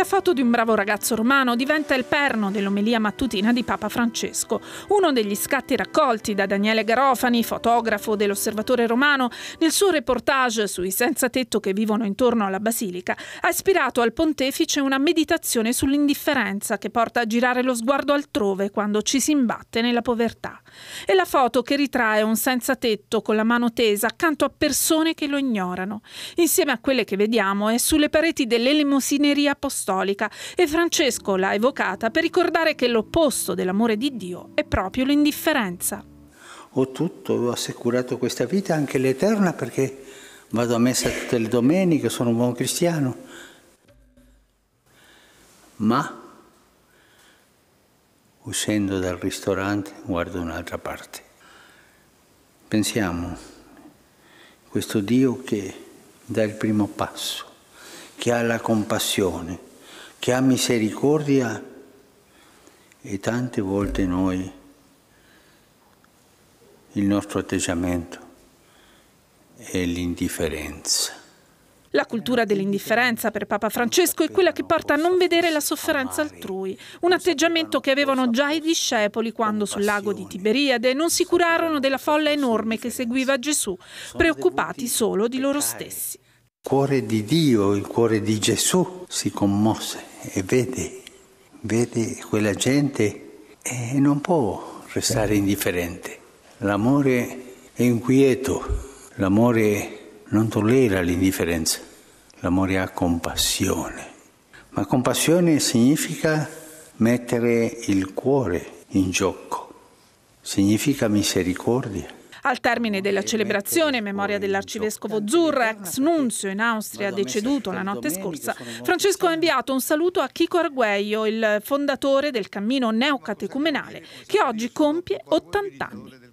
La foto di un bravo ragazzo romano diventa il perno dell'omelia mattutina di Papa Francesco. Uno degli scatti raccolti da Daniele Garofani, fotografo dell'Osservatore Romano, nel suo reportage sui senza tetto che vivono intorno alla basilica, ha ispirato al pontefice una meditazione sull'indifferenza che porta a girare lo sguardo altrove quando ci si imbatte nella povertà. E la foto che ritrae un senza tetto con la mano tesa accanto a persone che lo ignorano. Insieme a quelle che vediamo è sulle pareti dell'elemosineria apostolica apostolica e Francesco l'ha evocata per ricordare che l'opposto dell'amore di Dio è proprio l'indifferenza. Ho tutto, ho assicurato questa vita, anche l'eterna, perché vado a messa tutte le domeniche, sono un buon cristiano. Ma uscendo dal ristorante guardo un'altra parte. Pensiamo, questo Dio che dà il primo passo, che ha la compassione, che ha misericordia e tante volte noi il nostro atteggiamento è l'indifferenza. La cultura dell'indifferenza per Papa Francesco è quella che porta a non vedere la sofferenza altrui, un atteggiamento che avevano già i discepoli quando sul lago di Tiberiade non si curarono della folla enorme che seguiva Gesù, preoccupati solo di loro stessi. Il cuore di Dio, il cuore di Gesù si commosse e vede, vede quella gente e non può restare indifferente. L'amore è inquieto, l'amore non tollera l'indifferenza, l'amore ha compassione. Ma compassione significa mettere il cuore in gioco, significa misericordia. Al termine della celebrazione in memoria dell'arcivescovo Zurra, ex nunzio in Austria deceduto la notte scorsa, Francesco ha inviato un saluto a Chico Argueio, il fondatore del cammino neocatecumenale, che oggi compie 80 anni.